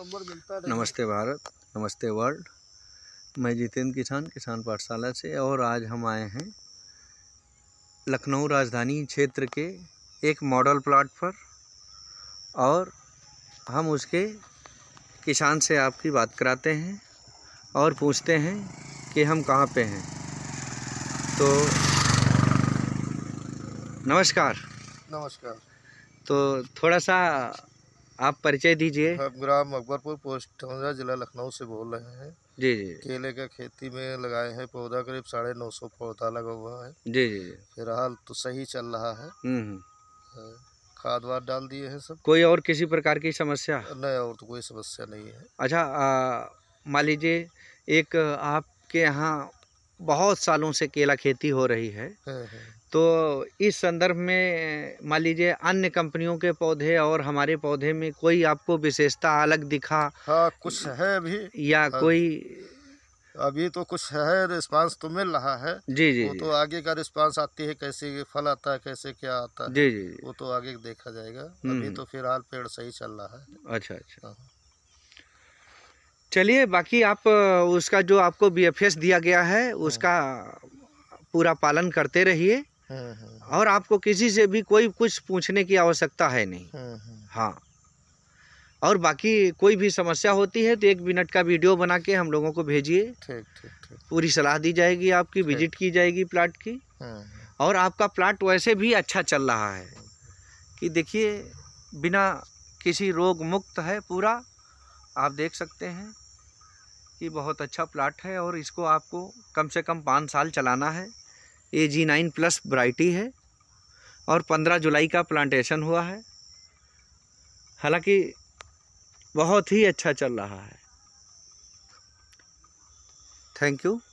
Number मिलता है नमस्ते भारत नमस्ते वर्ल्ड मैं जितेंद्र किसान किसान पाठशाला से और आज हम आए हैं लखनऊ राजधानी क्षेत्र के एक मॉडल प्लाट पर और हम उसके किसान से आपकी बात कराते हैं और पूछते हैं कि हम कहाँ पे हैं तो नमस्कार नमस्कार तो थोड़ा सा आप परिचय दीजिए हम ग्राम अकबरपुर पोस्ट जिला लखनऊ से बोल रहे हैं जी जी केले का खेती में लगाए हैं पौधा करीब साढ़े नौ सौ पौधा लगा हुआ है जी जी फिलहाल तो सही चल रहा है हम्म, हम्म। हाँ, खाद वाद डाल दिए हैं सब कोई और किसी प्रकार की समस्या नहीं और तो कोई समस्या नहीं है अच्छा मान लीजिए एक आपके यहाँ बहुत सालों से केला खेती हो रही है हाँ, हाँ। तो इस संदर्भ में मान लीजिए अन्य कंपनियों के पौधे और हमारे पौधे में कोई आपको विशेषता अलग दिखा हाँ कुछ है अभी या हाँ। कोई अभी तो कुछ है रिस्पांस तो मिल रहा है जी जी वो तो आगे का रिस्पांस आती है कैसे फल आता है कैसे क्या आता है जी जी वो तो आगे देखा जाएगा हम्म। अभी तो फिलहाल पेड़ सही चल रहा है अच्छा अच्छा हाँ। चलिए बाकी आप उसका जो आपको बी दिया गया है हाँ। उसका पूरा पालन करते रहिए हाँ, हाँ, और आपको किसी से भी कोई कुछ पूछने की आवश्यकता है नहीं हाँ और बाकी कोई भी समस्या होती है तो एक मिनट का वीडियो बना के हम लोगों को भेजिए पूरी सलाह दी जाएगी आपकी विजिट की जाएगी प्लाट की और आपका प्लाट वैसे भी अच्छा चल रहा है कि देखिए बिना किसी रोग मुक्त है पूरा आप देख सकते हैं ये बहुत अच्छा प्लाट है और इसको आपको कम से कम पाँच साल चलाना है ए जी नाइन प्लस ब्राइटी है और पंद्रह जुलाई का प्लांटेशन हुआ है हालांकि बहुत ही अच्छा चल रहा है थैंक यू